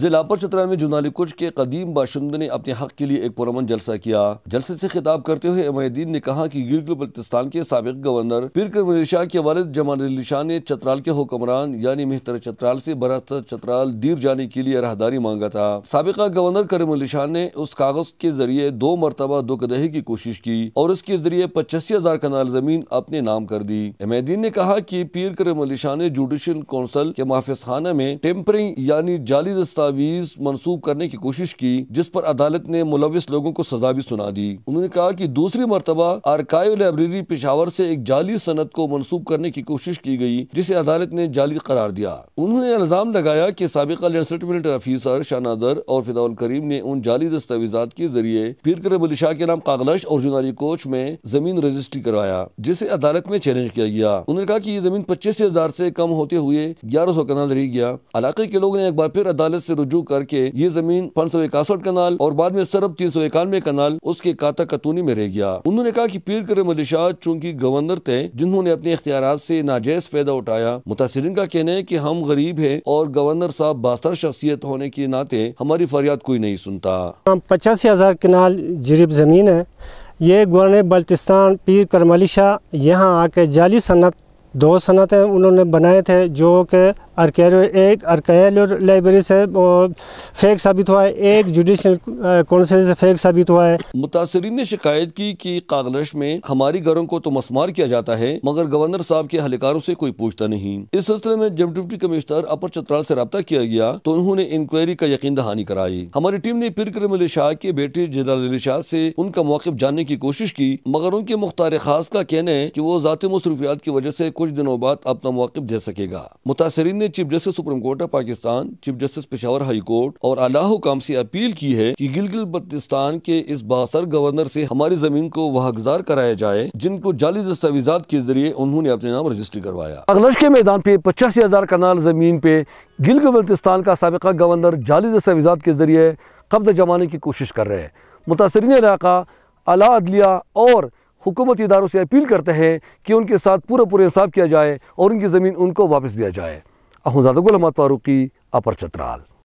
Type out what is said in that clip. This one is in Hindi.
जिला अपर चतरा में जुनाली कुछ के कदीम बाशिंदों ने अपने हक के लिए एक पुरमन जलसा किया जलसे से खिताब करते हुए अमहद्दीन ने कहा कि गिर बल्तिस्तान के सबक गवर्नर पिरकर वली शाह के वालद जमान शाह ने चतराल के हुक्मरान यानी मेहतर चतराल से बरास्तर चतराल दीर जाने के लिए राहदारी मांगा था सबका गवर्नर करीम अली शाह ने उस कागज के जरिए दो मरतबा दुखदही की कोशिश की और उसके जरिए पचासी हजार कनाल जमीन अपने नाम कर दी अमहद्दीन ने कहा की पीर करीम अली शाह ने जुडिशल कौंसल के माफिस खाना में टेम्परिंग यानी जाली दस्तावेज मनसूब करने की कोशिश की जिस पर अदालत ने मुलविस लोगों को सजा भी सुना दी उन्होंने कहा की दूसरी मरतबा आरकाइव लाइब्रेरी पेशावर से एक जाली सनत को मनसूब करने की कोशिश की गई जिसे अदालत ने जाली करार दिया उन्होंने इल्जाम लगाया की सबका लैंड मिलिट्री अफीसर शाहनादर और फिदाउल करीम ने उन जाली दस्तावेजा के जरिए फिर कर शाह के नाम कागलश और जुनारी कोच में जमीन रजिस्ट्री करवाया जिसे अदालत में चैलेंज किया गया उन्होंने कहा की ये जमीन पच्चीस हजार से कम होते हुए ग्यारह सौ कनाल रह गया इलाके के लोगों ने एक बार फिर अदालत से रुजू करके ये जमीन पाँच सौ इकसठ कनाल और बाद में सरब तीन सौ इक्यानवे कनाल उसके काता कतूनी में रह गया उन्होंने कहा की पीर कर अली चूंकि गवर्नर थे जिन्होंने अपने इख्तियार से नाजायज फायदा उठाया मुतासरीन का कहना है की हम गरीब है और गवर्नर साहब बासर शख्सियत होने के नाते हमारी फरियाद कोई नहीं सुनता पचासी हजार कनाल जरीब जमीन है ये गवर्नर बल्तिस्तान पीर करमली शाह यहाँ आके जाली सनत दो सनतें उन्होंने बनाए थे जो के आर्केल एक आर्केल लाइब्रेरी से फेक साबित हुआ है एक जुडिशल काउंसिल से फेक साबित हुआ है मुतासरी ने शिकायत की कि कागलश में हमारी घरों को तो मसमार किया जाता है मगर गवर्नर साहब के हलकारों से कोई पूछता नहीं इस सिलसिले में जब डिप्टी कमिश्नर अपर चतराल से रब्ता किया गया तो उन्होंने इंक्वायरी का यकीन दहानी कराई हमारी टीम ने फिर करम अली शाह के बेटे जनरल अली शाह से उनका मौक़ब जानने की कोशिश की मगर उनके मुख्तार खास का कहना है की वो जाती मसरूफियात की वजह से कुछ दिनों बाद अपना मौकफ दे सकेगा मुतासरी ने ने chief justice supreme court of Pakistan chief justice Peshawar high court और अला हुकाम से अपील की है कि गिलगिल बल्तिस्तान के इस बासर गवर्नर से हमारी जमीन को वाहगजार कराया जाए जिनको जाली दस्तावेजा के जरिए उन्होंने अपने नाम रजिस्टर करवाया अगलश के मैदान पे पचासी हजार कनाल जमीन पे गिलगित बल्तिस्तान का सबका गवर्नर जाली दस्तावेजा के जरिए कब्ज जमाने की कोशिश कर रहे हैं मुतासरीन इलाका अला अदलिया और हुकूमती इदारों से अपील करते हैं कि उनके साथ पूरा पूरे इंसाफ किया जाए और उनकी ज़मीन उनको वापस दिया जाए अहूजादा गुलामा तारुकी अपर चतराल